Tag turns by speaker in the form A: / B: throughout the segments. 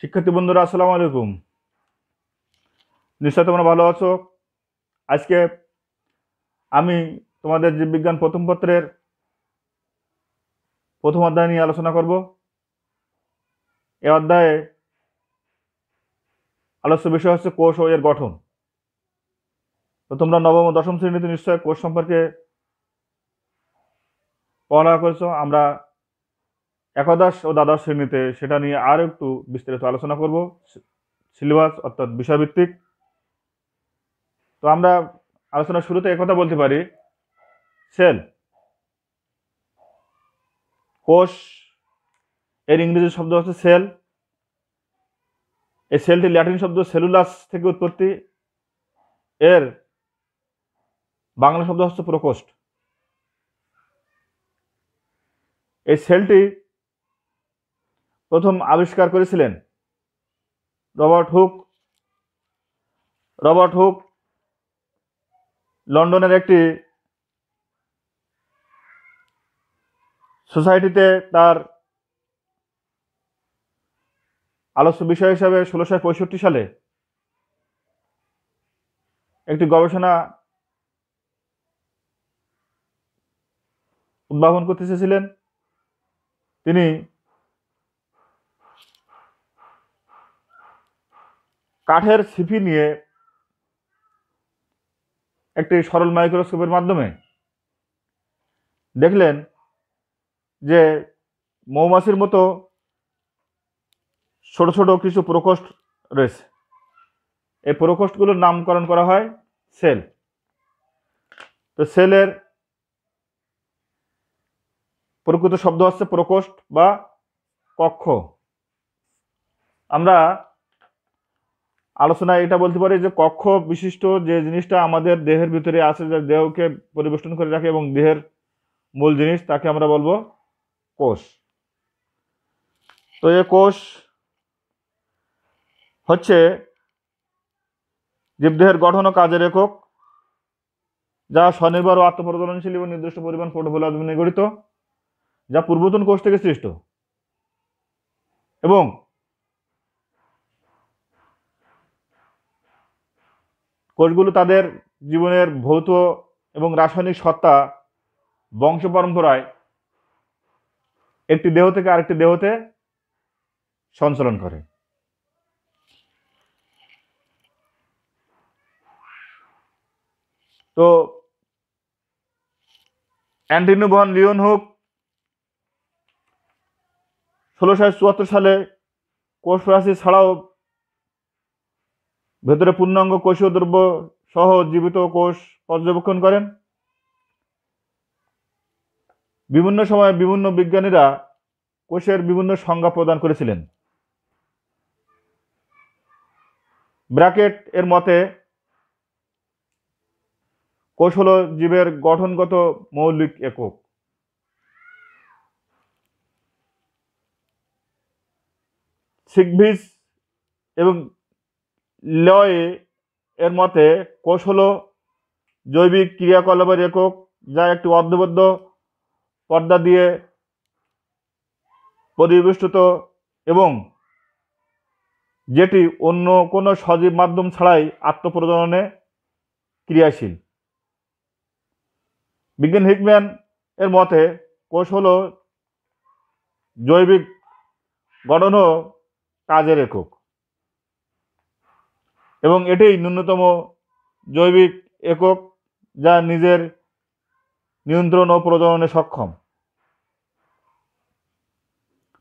A: শিক্ষার্থী বন্ধুরা আসসালামু আলাইকুম নিশ্চয় তোমরা ভালো আছো আজকে আমি তোমাদের যে বিজ্ঞান প্রথম পত্রের প্রথম অধ্যায় নিয়ে আলোচনা করব এ অধ্যায়ে আলোচ্য বিষয় হচ্ছে কোষ ও এর গঠন তো তোমরা নবম ও দশম শ্রেণীতে নিশ্চয়ই কোষ সম্পর্কে পড়াশোনা করেছো আমরা একাদশ ও দ্বাদশ শ্রেণীতে সেটা নিয়ে আর একটু বিস্তারিত আলোচনা করব সিলেবাস অর্থাৎ বিষয়ভিত্তিক তো আমরা আলোচনার শুরুতে একথা বলতে পারি সেল কোষ এর ইংরেজি শব্দ হচ্ছে সেল এই সেলটি ল্যাটিন শব্দ সেলুলাস থেকে উৎপত্তি এর বাংলা শব্দ হচ্ছে প্রকোষ্ঠ এই সেলটি প্রথম আবিষ্কার করেছিলেন রবার্ট হুক রবার্ট হুক লন্ডনের একটি সোসাইটিতে তার আলোচ্য বিষয় হিসাবে ষোলোশো পঁয়ষট্টি সালে একটি গবেষণা উদ্ভাবন করতে চেয়েছিলেন তিনি কাঠের সিপি নিয়ে একটি সরল মাইক্রোস্কোপের মাধ্যমে দেখলেন যে মৌমাছির মতো ছোট ছোট কিছু প্রকোষ্ঠ রয়েছে এই প্রকোষ্ঠগুলোর নামকরণ করা হয় সেল তো সেলের প্রকৃত শব্দ হচ্ছে প্রকোষ্ঠ বা কক্ষ আমরা আলোচনায় এটা বলতে পারি যে কক্ষ বিশিষ্ট যে জিনিসটা আমাদের দেহের ভিতরে আছে যা দেহকে পরিবেষ্টন করে রাখে এবং দেহের মূল জিনিস তাকে আমরা বলবো কোষ তো এ কোষ হচ্ছে জীবদেহের গঠন ও কাজের একক যা স্বনির্ভর ও আত্মপ্রদনশীল এবং নির্দিষ্ট পরিমাণ পোর্টফোলিও গঠিত যা পূর্বতন কোষ থেকে সৃষ্ট এবং কোষগুলো তাদের জীবনের ভৌত এবং রাসায়নিক সত্তা বংশ পরম্পরায় একটি দেহ থেকে আরেকটি দেহতে সঞ্চালন করে তো অ্যান্টিনু বন লিওন হোক ষোলোশো চুয়াত্তর সালে কোষ রাশি ছাড়াও ভেতরে পূর্ণাঙ্গ কোষীয় দ্রব্য সহ জীবিত কোষ পর্যবেক্ষণ করেন বিভিন্ন সময়ে বিভিন্ন বিজ্ঞানীরা কোষের বিভিন্ন সংজ্ঞা প্রদান করেছিলেন ব্র্যাকেট এর মতে কোষ হল জীবের গঠনগত মৌলিক একক সিগভিস এবং লয়ে এর মতে কোষ হল জৈবিক ক্রিয়াকলাপের একক যা একটি অর্ধবদ্ধ পর্দা দিয়ে পরিবেষ্টিত এবং যেটি অন্য কোনো সজীব মাধ্যম ছাড়াই আত্মপ্রজননে ক্রিয়াশীল বিজ্ঞান হিকম্যান এর মতে কোষ হল জৈবিক গঠন কাজের একক এবং এটাই ন্যূনতম জৈবিক একক যা নিজের নিয়ন্ত্রণ ও প্রজননে সক্ষম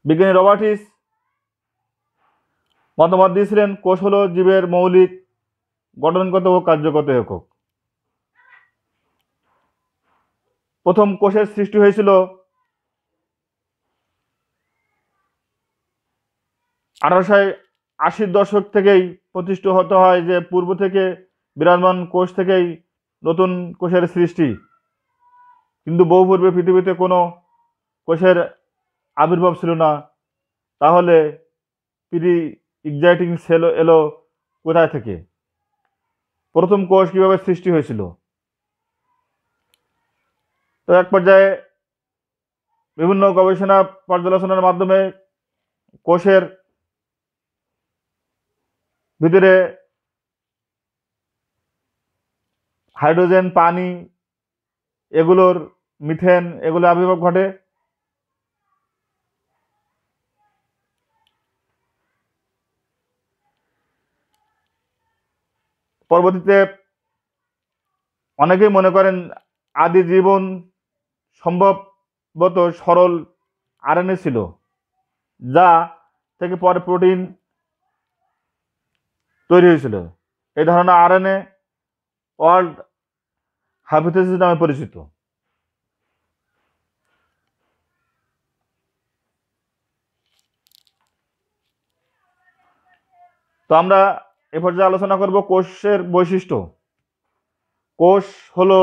A: বিজ্ঞানী রবার্টিস মতামত দিয়েছিলেন কোষ হল জীবের মৌলিক গঠনগত ও কার্যগত একক প্রথম কোষের সৃষ্টি হয়েছিল আঠারোশো আশির দশক থেকেই প্রতিষ্ঠিত হতে হয় যে পূর্ব থেকে বিরাজমান কোষ থেকেই নতুন কোষের সৃষ্টি কিন্তু বহু পূর্বে পৃথিবীতে কোনো কোষের আবির্ভাব ছিল না তাহলে প্রি ইক্সাইটিং সেল এলো কোথায় থেকে প্রথম কোষ কীভাবে সৃষ্টি হয়েছিল তো এক পর্যায়ে বিভিন্ন গবেষণা পর্যালোচনার মাধ্যমে কোষের ভিতরে হাইড্রোজেন পানি এগুলোর মিথেন এগুলো আবির্ভাব ঘটে পরবর্তীতে অনেকেই মনে করেন আদি জীবন সম্ভবত সরল আরএনএ ছিল যা থেকে পরে প্রোটিন তৈরি হয়েছিল এই ধারণা আরএনএ ওয়ার্ল্ড হাইপোথেসিস নামে পরিচিত তো আমরা এ পর্যায়ে আলোচনা করব কোষের বৈশিষ্ট্য কোষ হলো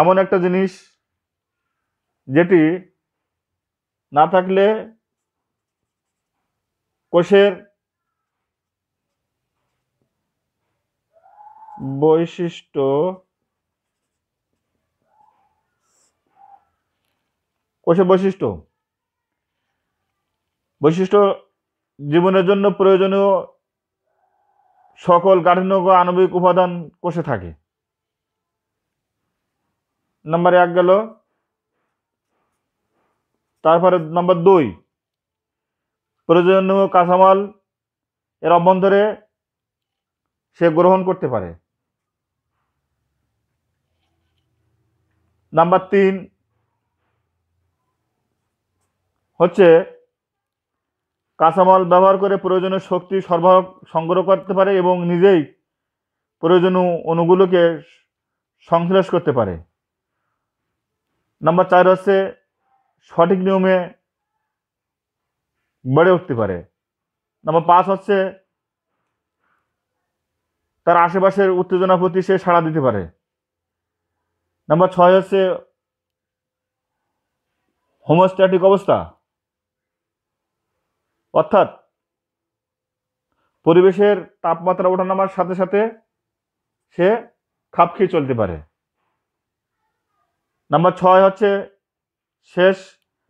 A: এমন একটা জিনিস যেটি না থাকলে কোষের বৈশিষ্ট্য কোষে বৈশিষ্ট্য বৈশিষ্ট্য জীবনের জন্য প্রয়োজনীয় সকল কাঠিন্য আণবিক উপাদান কোষে থাকে নাম্বার এক গেল তারপরে নাম্বার দুই প্রয়োজনীয় কাঁচামাল এর অভ্যন্তরে সে গ্রহণ করতে পারে নাম্বার তিন হচ্ছে কাঁচামাল ব্যবহার করে প্রয়োজনীয় শক্তি সরবরাহ সংগ্রহ করতে পারে এবং নিজেই প্রয়োজনীয় অণুগুলোকে সংশ্লেষ করতে পারে নাম্বার চার হচ্ছে সঠিক নিয়মে বেড়ে উঠতে পারে নাম্বার পাঁচ হচ্ছে তার আশেপাশের উত্তেজনা প্রতি সে সাড়া দিতে পারে নাম্বার ছয় হচ্ছে হোমোস্ট্যাটিক অবস্থা অর্থাৎ পরিবেশের তাপমাত্রা ওঠানামার সাথে সাথে সে খাপ খেয়ে চলতে পারে নাম্বার ছয় হচ্ছে শেষ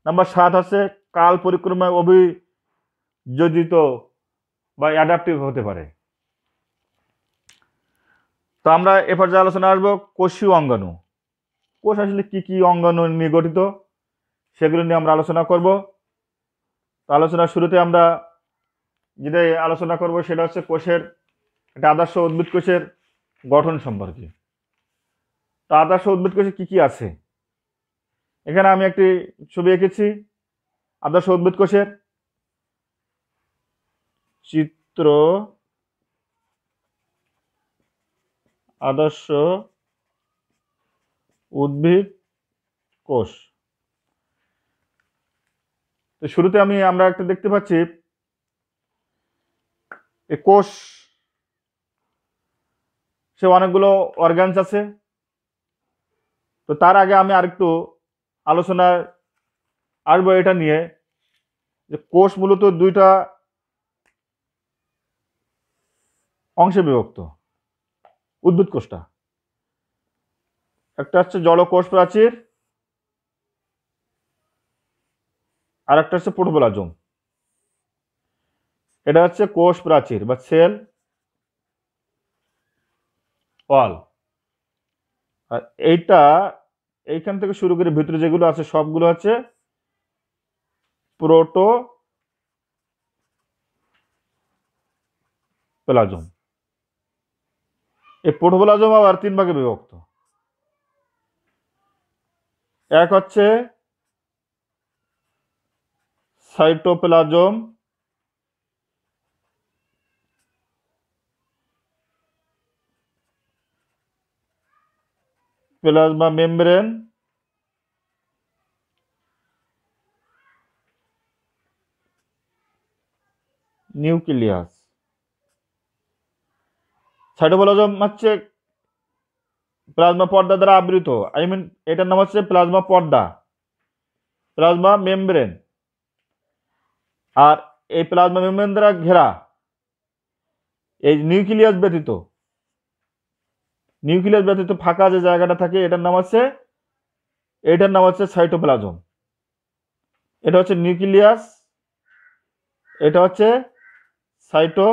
A: নাম্বার সাত হচ্ছে কাল পরিক্রমায় অভিযোজিত বা অ্যাডাপ্টিভ হতে পারে তো আমরা এ পর্যায়ে আলোচনা আসবো কোষীয় অঙ্গাণু কোষ আসলে কি কি অঙ্গাণু নিয়ে গঠিত সেগুলো নিয়ে আমরা আলোচনা করব আলোচনার শুরুতে আমরা যেটা আলোচনা করব সেটা হচ্ছে কোষের একটা আদর্শ উদ্ভিদ কোষের গঠন সম্পর্কে তো আদর্শ উদ্ভিদ কোষে কী কী আছে এখানে আমি একটি ছবি এঁকেছি আদর্শ উদ্ভিদ কোষের চিত্র আদর্শ উদ্ভিদ কোষ তো শুরুতে আমি আমরা একটা দেখতে পাচ্ছি কোষ সে অনেকগুলো অর্গানস আছে তো তার আগে আমি আরেকটু আলোচনায় আসবো এটা নিয়ে যে কোষ মূলত দুইটা অংশে বিভক্ত উদ্ভিদ কোষটা একটা হচ্ছে জলকোষ প্রাচীর আর একটা হচ্ছে প্রোটোপ্লাজম এটা হচ্ছে কোষ প্রাচীর বা সেল অল আর এইটা এইখান থেকে শুরু করে ভিতরে যেগুলো আছে সবগুলো আছে প্রোটো প্লাজম এই প্রোটোপ্লাজম আবার তিন ভাগে বিভক্ত এক হচ্ছে cytoplasm plasma membrane nucleus cytoplasm হচ্ছে প্লাজমা পর্দা দ্বারা আবৃত আই মিন এটার নাম হচ্ছে প্লাজমা পর্দা প্লাজমা মেমব্রেন আর এই প্লাজমা মেমব্রেন দ্বারা ঘেরা এই নিউক্লিয়াস ব্যতীত নিউক্লিয়াস ব্যতীত ফাঁকা যে জায়গাটা থাকে এটার নাম হচ্ছে এটার নাম হচ্ছে সাইটোপ্লাজম এটা হচ্ছে নিউক্লিয়াস এটা হচ্ছে সাইটো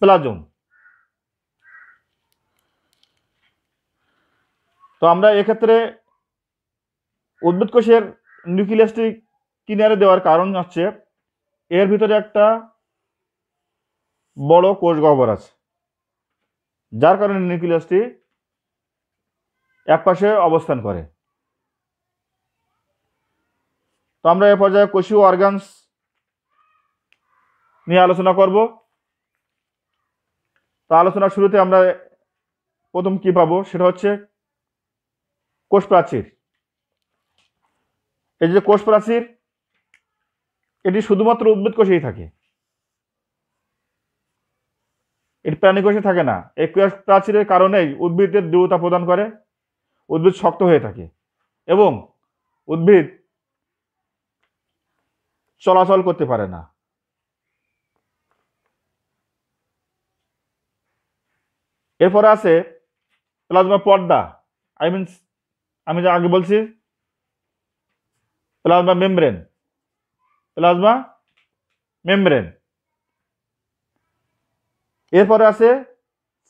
A: প্লাজম তো আমরা এক্ষেত্রে উদ্ভিদ কোষের নিউক্লিয়াসটি কিনারে দেওয়ার কারণ হচ্ছে এর ভিতরে একটা বড় কোষ গহ্বর আছে যার কারণে নিউক্লিয়াসটি একপাশে অবস্থান করে তো আমরা এ পর্যায়ে কোষীয় অর্গানস নিয়ে আলোচনা করব তো আলোচনার শুরুতে আমরা প্রথম কি পাবো সেটা হচ্ছে কোষ প্রাচীর এই যে কোষ প্রাচীর এটি শুধুমাত্র উদ্ভিদ কোষেই থাকে এটি প্রাণী কোষে থাকে না এই কোষ প্রাচীরের কারণেই উদ্ভিদের দৃঢ়তা প্রদান করে উদ্ভিদ শক্ত হয়ে থাকে এবং উদ্ভিদ চলাচল করতে পারে না এরপরে আছে প্লাজমা পর্দা আই মিনস আমি যা আগে বলছি প্লাজমা মেমব্রেন প্লাজমা মেমব্রেন এরপরে আছে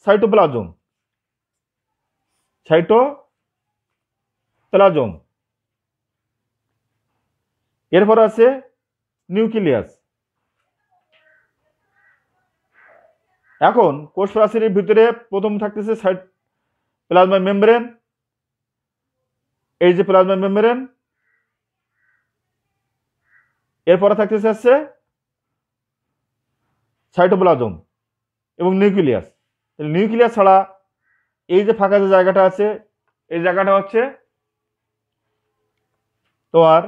A: সাইটোপ্লাজম প্লাজম এরপরে আছে নিউক্লিয়াস এখন কোষ প্রাচীরের ভিতরে প্রথম থাকতেছে সাইট প্লাজমা মেমব্রেন এই যে প্লাজমা মেমেরেন এরপরে থাকতেছে হচ্ছে সাইটোপ্লাজম এবং নিউক্লিয়াস নিউক্লিয়াস ছাড়া এই যে ফাঁকা যে জায়গাটা আছে এই জায়গাটা হচ্ছে তোমার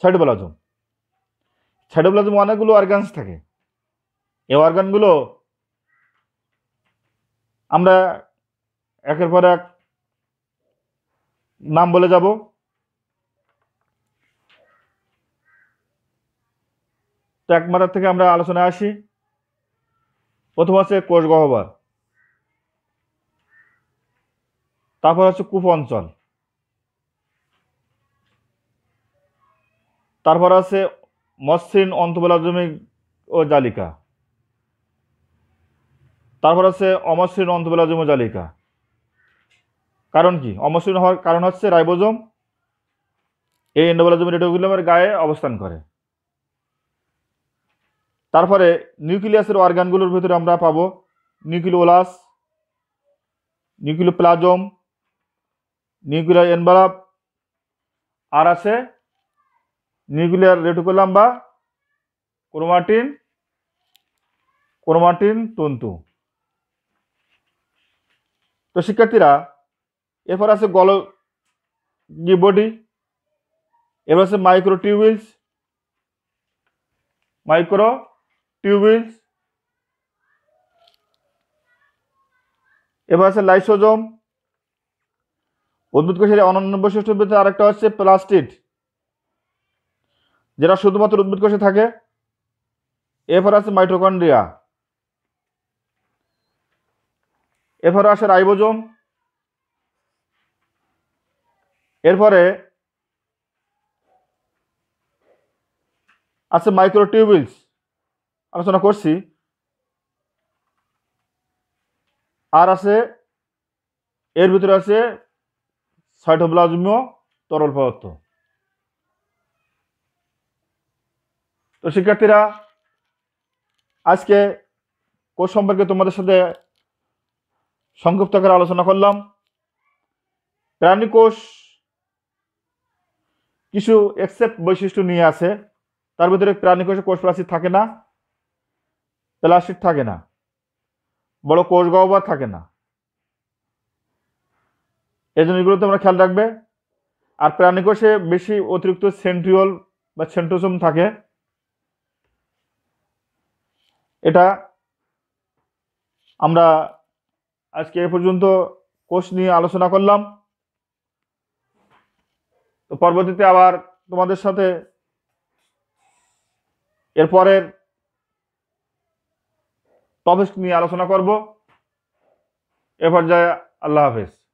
A: সাইটোপ্লাজম সাইটোপ্লাজম অনেকগুলো অর্গানস থাকে এই অর্গানগুলো আমরা একের পর এক নাম বলে যাব ট্যাগ মাথার থেকে আমরা আলোচনায় আসি প্রথম আছে কোষ গহ্বর তারপর হচ্ছে কূপ অঞ্চল তারপর আছে মসৃণ অন্তবলাজমিক ও জালিকা তারপর আছে অমসৃণ অন্তবলাজম জালিকা কারণ কি অমসৃণ হওয়ার কারণ হচ্ছে রাইবোজোম এই এন্ডোপ্লাজমিক রেডিওকুলামের গায়ে অবস্থান করে তারপরে নিউক্লিয়াসের অর্গানগুলোর ভিতরে আমরা পাবো নিউক্লিওলাস নিউক্লিওপ্লাজম নিউক্লিয়ার এনভালাপ আর আছে নিউক্লিয়ার রেটিকুলাম বা ক্রোমাটিন ক্রোমাটিন তন্তু তো শিক্ষার্থীরা এরপর আছে গল গিবডি এবার আছে মাইক্রো টিউবিলস মাইক্রো টিউবিলস এবার আছে লাইসোজম উদ্ভিদ কোষের অনন্য বৈশিষ্ট্য ভিতরে আরেকটা হচ্ছে প্লাস্টিড যেটা শুধুমাত্র উদ্ভিদ কোষে থাকে এরপর আছে মাইটোকন্ড্রিয়া এরপর আসে রাইবোজম এরপরে আছে মাইক্রো টিউবিলস আলোচনা করছি আর আছে এর ভিতরে আছে সাইটোপ্লাজমীয় তরল পদার্থ তো শিক্ষার্থীরা আজকে কোষ সম্পর্কে তোমাদের সাথে সংক্ষিপ্ত করে আলোচনা করলাম প্রাণী কোষ কিছু এক্সেপ্ট বৈশিষ্ট্য নিয়ে আছে তার ভিতরে প্রাণীকোষে কোষ প্রাচীর থাকে না প্লাস্টিক থাকে না বড় কোষ গহবর থাকে না এই জন্য এগুলো তোমরা খেয়াল রাখবে আর প্রাণীকোষে বেশি অতিরিক্ত সেন্ট্রিওল বা সেন্ট্রোসোম থাকে এটা আমরা আজকে এ পর্যন্ত কোষ নিয়ে আলোচনা করলাম তো পরবর্তীতে আবার তোমাদের সাথে এরপরের টপিক নিয়ে আলোচনা করব এ পর্যায়ে আল্লাহ হাফেজ